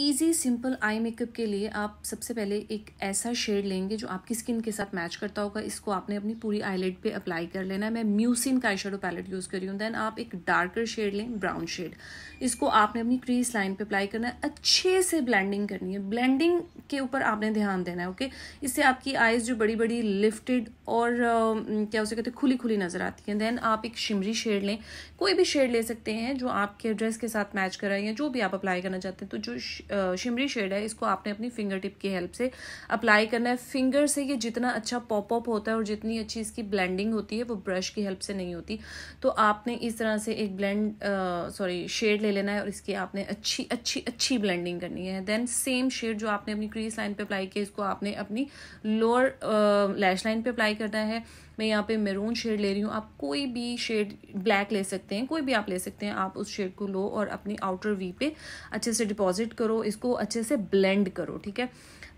easy simple eye makeup के लिए आप सबसे पहले एक ऐसा शेड लेंगे जो आपकी स्किन के साथ मैच करता होगा इसको आपने अपनी पूरी आईलेट पे अप्लाई कर लेना है मैं म्यूसिन का आई शेडो पैलेट यूज़ करी हूँ देन आप एक डार्कर शेड लें ब्राउन शेड इसको आपने अपनी क्रीज लाइन पे अप्लाई करना है अच्छे से ब्लेंडिंग करनी है ब्लेंडिंग के ऊपर आपने ध्यान देना है ओके इससे आपकी आइज़ जो बड़ी बड़ी लिफ्टेड और uh, क्या उसे कहते हैं खुली खुली नज़र आती है देन आप एक शिमरी शेड लें कोई भी शेड ले सकते हैं जो आपके ड्रेस के साथ मैच करा या जो भी आप अप्लाई करना चाहते हैं तो जो शिमरी शेड है इसको आपने अपनी फिंगर टिप की हेल्प से अप्लाई करना है फिंगर से ये जितना अच्छा पॉप अप होता है और जितनी अच्छी इसकी ब्लेंडिंग होती है वो ब्रश की हेल्प से नहीं होती तो आपने इस तरह से एक ब्लेंड सॉरी शेड ले लेना है और इसकी आपने अच्छी अच्छी अच्छी ब्लेंडिंग करनी है देन सेम शेड जो आपने अपनी क्रीज लाइन पर अप्लाई किया इसको आपने अपनी लोअर लैश लाइन पर अप्लाई करना है मैं यहाँ पे मेरून शेड ले रही हूँ आप कोई भी शेड ब्लैक ले सकते हैं कोई भी आप ले सकते हैं आप उस शेड को लो और अपनी आउटर वी पे अच्छे से डिपॉजिट करो करो इसको अच्छे से ब्लेंड करो ठीक है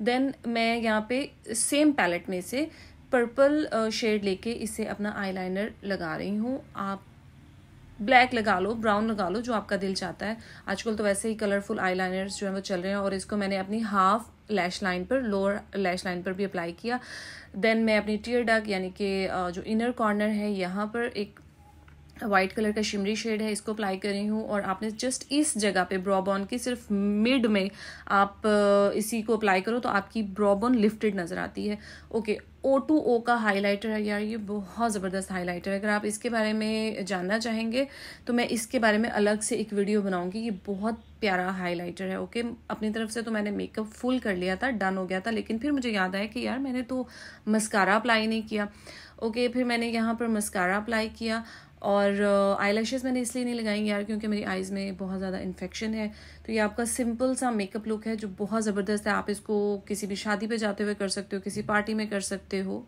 देन मैं यहाँ पे सेम पैलेट में से पर्पल शेड लेके इसे अपना आईलाइनर लगा रही हूँ आप ब्लैक लगा लो ब्राउन लगा लो जो आपका दिल चाहता है आजकल तो वैसे ही कलरफुल आईलाइनर्स जो है वो चल रहे हैं और इसको मैंने अपनी हाफ लैश लाइन पर लोअर लैश लाइन पर भी अप्लाई किया देन मैं अपनी टीयर डक यानी कि जो इनर कॉर्नर है यहाँ पर एक वाइट कलर का शिमरी शेड है इसको अप्लाई कर रही हूँ और आपने जस्ट इस जगह पे ब्रॉबॉन की सिर्फ मिड में आप इसी को अप्लाई करो तो आपकी ब्रॉबॉन लिफ्टेड नज़र आती है ओके ओ टू ओ का हाइलाइटर है यार ये बहुत ज़बरदस्त हाइलाइटर है अगर आप इसके बारे में जानना चाहेंगे तो मैं इसके बारे में अलग से एक वीडियो बनाऊंगी ये बहुत प्यारा हाइलाइटर है ओके अपनी तरफ से तो मैंने मेकअप फुल कर लिया था डन हो गया था लेकिन फिर मुझे याद आया कि यार मैंने तो मस्कारा अप्लाई नहीं किया ओके okay, फिर मैंने यहाँ पर मस्कारा अप्लाई किया और आई uh, मैंने इसलिए नहीं लगाएंगी यार क्योंकि मेरी आइज़ में बहुत ज़्यादा इन्फेक्शन है तो ये आपका सिंपल सा मेकअप लुक है जो बहुत ज़बरदस्त है आप इसको किसी भी शादी पे जाते हुए कर सकते हो किसी पार्टी में कर सकते हो